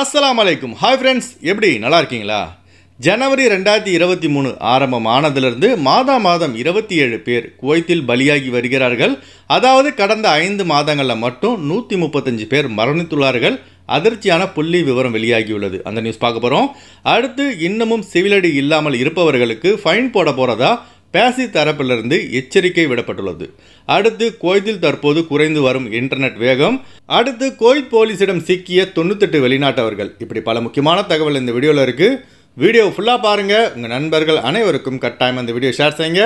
அஸ்லாம் அலைக்கும் hi friends எப்படி நல்லா இருக்கீங்களா ஜனவரி ரெண்டாயிரத்தி இருபத்தி மூணு ஆரம்பமானதிலிருந்து மாதா மாதம் இருபத்தி ஏழு பேர் குவைத்தில் பலியாகி வருகிறார்கள் அதாவது கடந்த ஐந்து மாதங்களில் மட்டும் நூற்றி முப்பத்தஞ்சு பேர் மரணித்துள்ளார்கள் அதிர்ச்சியான புள்ளி விவரம் வெளியாகியுள்ளது அந்த நியூஸ் பார்க்க போகிறோம் அடுத்து இன்னமும் சிவிலடி இல்லாமல் இருப்பவர்களுக்கு ஃபைன் போட போகிறதா பேசி தரப்பிலிருந்து எச்சரிக்கை விடப்பட்டுள்ளது அடுத்து கோய்தில் தற்போது குறைந்து வரும் இன்டர்நெட் வேகம் அடுத்து கோயில் போலீஸிடம் சிக்கிய தொண்ணூத்தெட்டு வெளிநாட்டவர்கள் இப்படி பல முக்கியமான தகவல் இந்த வீடியோவில் இருக்குது வீடியோ ஃபுல்லாக பாருங்கள் உங்கள் நண்பர்கள் அனைவருக்கும் கட்டாயம் அந்த வீடியோ ஷேர் செய்யுங்க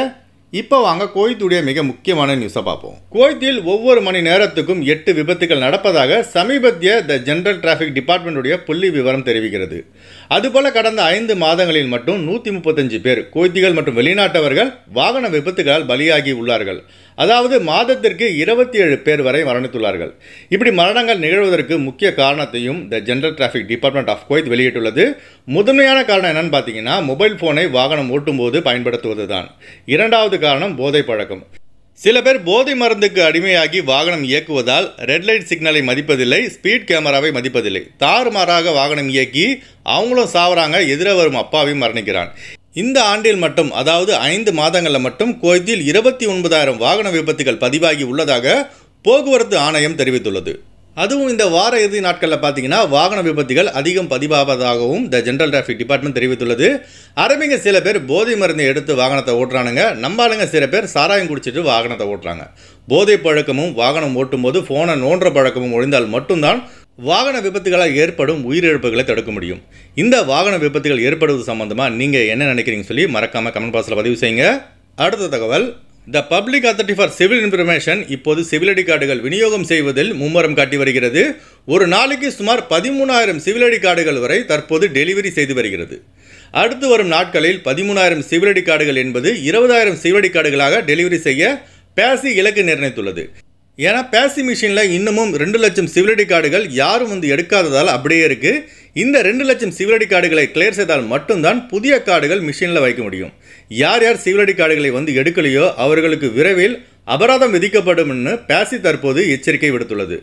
இப்போ வாங்க கோயத்துடைய மிக முக்கியமான நியூஸை பார்ப்போம் கோயத்தில் ஒவ்வொரு மணி நேரத்துக்கும் எட்டு விபத்துகள் நடப்பதாக சமீபத்திய த ஜென்ரல் டிராஃபிக் டிபார்ட்மெண்ட்டுடைய புள்ளி விவரம் தெரிவிக்கிறது அதுபோல கடந்த ஐந்து மாதங்களில் மட்டும் நூற்றி முப்பத்தஞ்சு பேர் கோயத்திகள் மற்றும் வெளிநாட்டவர்கள் வாகன விபத்துகளால் பலியாகி உள்ளார்கள் அதாவது மாதத்திற்கு இருபத்தி ஏழு பேர் வரை மரணித்துள்ளார்கள் இப்படி மரணங்கள் நிகழ்வதற்கு முக்கிய காரணத்தையும் the general traffic department of Kuwait வெளியிட்டுள்ளது முதன்மையான காரணம் என்னன்னு பார்த்தீங்கன்னா மொபைல் ஃபோனை வாகனம் ஓட்டும்போது பயன்படுத்துவது தான் இரண்டாவது காரணம் போதை பழக்கம் சில பேர் போதை மருந்துக்கு அடிமையாகி வாகனம் இயக்குவதால் ரெட் லைட் சிக்னலை மதிப்பதில்லை ஸ்பீட் கேமராவை மதிப்பதில்லை தாறுமாறாக வாகனம் இயக்கி அவங்களும் சாவறாங்க எதிர வரும் அப்பாவையும் மரணிக்கிறான் இந்த ஆண்டில் மட்டும் அதாவது ஐந்து மாதங்களில் மட்டும் கோயத்தில் இருபத்தி ஒன்பதாயிரம் வாகன விபத்துகள் பதிவாகி உள்ளதாக போக்குவரத்து ஆணையம் தெரிவித்துள்ளது அதுவும் இந்த வார இறுதி நாட்களில் பார்த்தீங்கன்னா வாகன விபத்துகள் அதிகம் பதிவாவதாகவும் த ஜென்ரல் டிராஃபிக் டிபார்ட்மெண்ட் தெரிவித்துள்ளது அரபிங்க சில பேர் போதை மருந்தை எடுத்து வாகனத்தை ஓட்டுறானுங்க நம்பாளுங்க சில பேர் சாராயம் குடிச்சிட்டு வாகனத்தை ஓட்டுறாங்க போதை பழக்கமும் வாகனம் ஓட்டும் போது ஃபோனை நோன்ற பழக்கமும் ஒழிந்தால் மட்டும்தான் வாகன விபத்துகளால் ஏற்படும் உயிரிழப்புகளை தடுக்க முடியும் இந்த வாகன விபத்துகள் ஏற்படுவது சம்மந்தமாக நீங்கள் என்ன நினைக்கிறீங்கன்னு சொல்லி மறக்காமல் கமெண்ட் பாக்ஸில் பதிவு செய்யுங்க அடுத்த தகவல் the public authority for civil information இப்போது சிவில் ஐடி கார்டுகள் விநியோகம் செய்வதில் மும்முரம் காட்டி வருகிறது ஒரு நாளைக்கு சுமார் பதிமூணாயிரம் சிவில் ஐடி கார்டுகள் வரை தற்போது டெலிவரி செய்து வருகிறது அடுத்து வரும் நாட்களில் பதிமூணாயிரம் சிவில் ஐடி கார்டுகள் என்பது இருபதாயிரம் சிவில் ஐடி கார்டுகளாக டெலிவரி செய்ய பேசி இலக்கு நிர்ணயித்துள்ளது ஏன்னா பேசி மிஷினில் இன்னமும் ரெண்டு லட்சம் சிவிலடி கார்டுகள் யாரும் வந்து எடுக்காததால் அப்படியே இருக்குது இந்த ரெண்டு லட்சம் சிவிலடி கார்டுகளை கிளியர் செய்தால் மட்டும்தான் புதிய கார்டுகள் மிஷினில் வைக்க முடியும் யார் யார் சிவிலடி கார்டுகளை வந்து எடுக்கலையோ அவர்களுக்கு விரைவில் அபராதம் விதிக்கப்படும்னு பேசி தற்போது எச்சரிக்கை விடுத்துள்ளது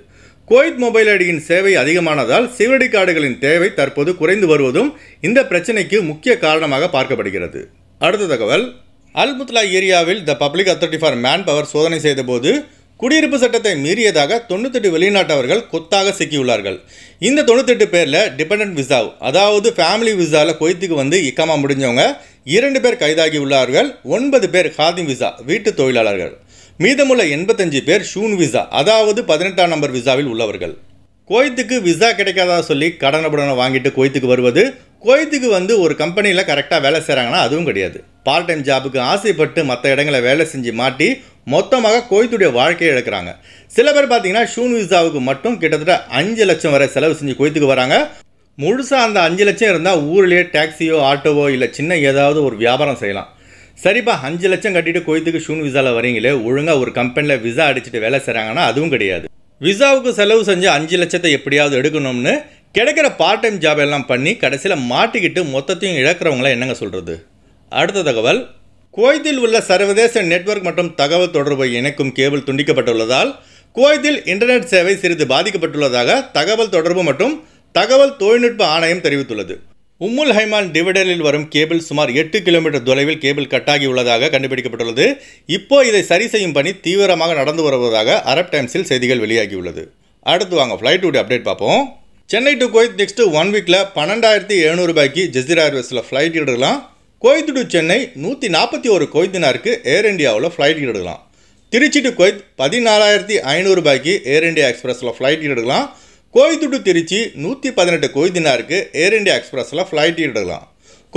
கோயத் மொபைல் அடியின் சேவை அதிகமானதால் சிவிலடி கார்டுகளின் தேவை தற்போது குறைந்து வருவதும் இந்த பிரச்சனைக்கு முக்கிய காரணமாக பார்க்கப்படுகிறது அடுத்த தகவல் அல்முத்லா ஏரியாவில் the public authority for manpower சோதனை செய்தபோது குடியிருப்பு சட்டத்தை மீறியதாக தொண்ணூத்தெட்டு வெளிநாட்டவர்கள் கொத்தாக சிக்கியுள்ளார்கள் இந்த தொண்ணூத்தெட்டு பேரில் டிபெண்ட் விசா அதாவது ஃபேமிலி விசாவில் கொய்த்துக்கு வந்து இக்கமாக முடிஞ்சவங்க இரண்டு பேர் கைதாகி உள்ளார்கள் ஒன்பது பேர் ஹாதிம் விசா வீட்டு தொழிலாளர்கள் மீதமுள்ள எண்பத்தஞ்சு பேர் ஷூன் விசா அதாவது பதினெட்டாம் நம்பர் விசாவில் உள்ளவர்கள் கோயத்துக்கு விசா கிடைக்காதா சொல்லி கடனை புடனை வாங்கிட்டு கோயத்துக்கு வருவது கோயத்துக்கு வந்து ஒரு கம்பெனியில் கரெக்டாக வேலை செய்கிறாங்கன்னா அதுவும் கிடையாது பார்ட் டைம் ஜாபுக்கு ஆசைப்பட்டு மற்ற இடங்களை வேலை செஞ்சு மாட்டி மொத்தமாக கோயத்துடைய வாழ்க்கையை இழக்கிறாங்க சில பேர் பார்த்தீங்கன்னா ஷூன் விசாவுக்கு மட்டும் கிட்டத்தட்ட அஞ்சு லட்சம் வரை செலவு செஞ்சு கோயத்துக்கு வராங்க முழுசாக அந்த அஞ்சு லட்சம் இருந்தால் ஊர்லேயே டாக்ஸியோ ஆட்டோவோ இல்லை சின்ன ஏதாவது ஒரு வியாபாரம் செய்யலாம் சரிப்பா அஞ்சு லட்சம் கட்டிட்டு கோயத்துக்கு ஷூன் விசாவில் வரீங்களே ஒழுங்காக ஒரு கம்பெனியில் விசா அடிச்சுட்டு வேலை செய்கிறாங்கன்னா அதுவும் கிடையாது விசாவுக்கு செலவு செஞ்சு அஞ்சு லட்சத்தை எப்படியாவது எடுக்கணும்னு கிடைக்கிற பார்ட் டைம் ஜாப் எல்லாம் பண்ணி கடைசியில் மாட்டிக்கிட்டு மொத்தத்தையும் இழக்கிறவங்கள என்னங்க சொல்கிறது அடுத்த தகவல் குவைத்தில் உள்ள சர்வதேச நெட்வொர்க் மற்றும் தகவல் தொடர்பை இணைக்கும் கேபிள் துண்டிக்கப்பட்டுள்ளதால் குவைத்தில் இன்டர்நெட் சேவை சிறிது பாதிக்கப்பட்டுள்ளதாக தகவல் தொடர்பு மற்றும் தகவல் தொழில்நுட்ப ஆணையம் தெரிவித்துள்ளது உம்முல் ஹைமான் டிவிடலில் வரும் கேபிள் சுமார் எட்டு கிலோமீட்டர் தொலைவில் கேபிள் கட்டாகி உள்ளதாக கண்டுபிடிக்கப்பட்டுள்ளது இப்போ இதை சரி செய்யும் பணி தீவிரமாக நடந்து வருவதாக அரப் டைம்ஸில் செய்திகள் வெளியாகியுள்ளது அடுத்து வாங்க ஃப்ளைட் ஃப்ளைட்டுடைய அப்டேட் பார்ப்போம் Chennai to Kuwait next one வீக்கில் பன்னெண்டாயிரத்தி எழுநூறுபாய்க்கு ஜெசிரா ஏர்வேஸில் ஃப்ளைட் எடுக்கலாம் கோயத்து டு சென்னை நூற்றி நாற்பத்தி ஒரு கொய்தினாருக்கு ஏர் இண்டியாவில் ஃப்ளைட் டிக்கெட் எடுக்கலாம் திருச்சி டு கொய்த் பதினாலாயிரத்தி ஐநூறுபாய்க்கு ஏர் இண்டியா எக்ஸ்பிரஸில் ஃப்ளைட் டிக்கெட் எடுக்கலாம் கோயத்து டு திருச்சி நூற்றி பதினெட்டு கொய்தினாருக்கு ஏர் இண்டியா எக்ஸ்பிரஸில் ஃப்ளைட் டிக்கெட் எடுக்கலாம்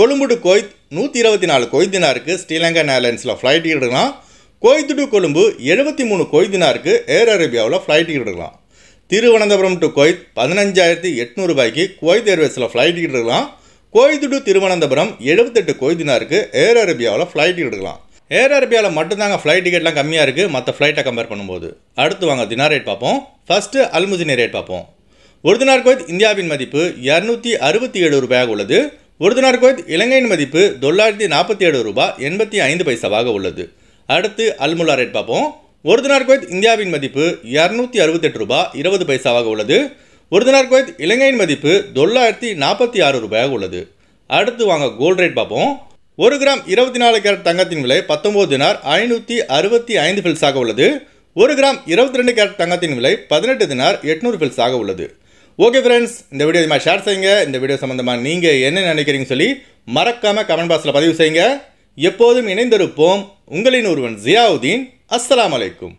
கொழும்பு டு கோய்த் நூற்றி இருபத்தி நாலு கொய்தினாருக்கு ஸ்ரீலங்கா ஏர்லைன்ஸில் ஃப்ளைட் டிக்கெட் எடுக்கலாம் கோயத்து டு கொழும்பு எழுபத்தி மூணு கோயத்தினாருக்கு ஏர் அரேபியாவில் ஃப்ளைட் டிக்கெட் எடுக்கலாம் திருவனந்தபுரம் டு கொய்த் பதினஞ்சாயிரத்தி எட்நூறுபாய்க்கு குவைத் ஏர்வேஸில் ஃப்ளைட் டிக்கெட் எடுக்கலாம் கோய்துடு திருவனந்தபுரம் எழுபத்தெட்டு கோயதினாருக்கு ஏர் அரேபியாவில் ஃப்ளைட் டிக்கெட் எடுக்கலாம் ஏர் அரேபியாவில் மட்டும்தாங்க ஃப்ளைட் டிக்கெட்லாம் கம்மியாக இருக்குது மற்ற ஃப்ளைட்டை கம்பேர் பண்ணும்போது அடுத்து வாங்க தினா ரேட் பார்ப்போம் ஃபஸ்ட்டு அல்முசினி ரேட் பார்ப்போம் ஒரு தினார் இந்தியாவின் மதிப்பு இரநூத்தி அறுபத்தி ஏழு ரூபாயாக உள்ளது ஒரு தினார் இலங்கையின் மதிப்பு தொள்ளாயிரத்தி நாற்பத்தி ஏழு ரூபாய் எண்பத்தி ஐந்து பைசாவாக உள்ளது அடுத்து அல்முல்லா ரேட் பார்ப்போம் ஒரு தினார் இந்தியாவின் மதிப்பு இரநூத்தி அறுபத்தெட்டு ரூபாய் இருபது பைசாவாக உள்ளது ஒரு தினார் குவைத் இலங்கையின் மதிப்பு தொள்ளாயிரத்தி நாற்பத்தி ஆறு ரூபாயாக உள்ளது அடுத்து வாங்க கோல்ட் ரேட் பார்ப்போம் ஒரு கிராம் இருபத்தி நாலு கேரட் தங்கத்தின் விலை பத்தொம்போது தினார் ஐநூற்றி அறுபத்தி ஐந்து பில்ஸாக உள்ளது ஒரு கிராம் இருபத்தி ரெண்டு கேரட் தங்கத்தின் விலை பதினெட்டு தினார் எட்நூறு பில்ஸாக உள்ளது ஓகே ஃப்ரெண்ட்ஸ் இந்த வீடியோ இதுமாதிரி ஷேர் செய்யுங்க இந்த வீடியோ சம்மந்தமாக நீங்கள் என்ன நினைக்கிறீங்கன்னு சொல்லி மறக்காமல் கமெண்ட் பாக்ஸில் பதிவு செய்யுங்க எப்போதும் இணைந்திருப்போம் உங்களின் ஒருவன் ஜியாவுதீன் அஸ்லாம் அலைக்கும்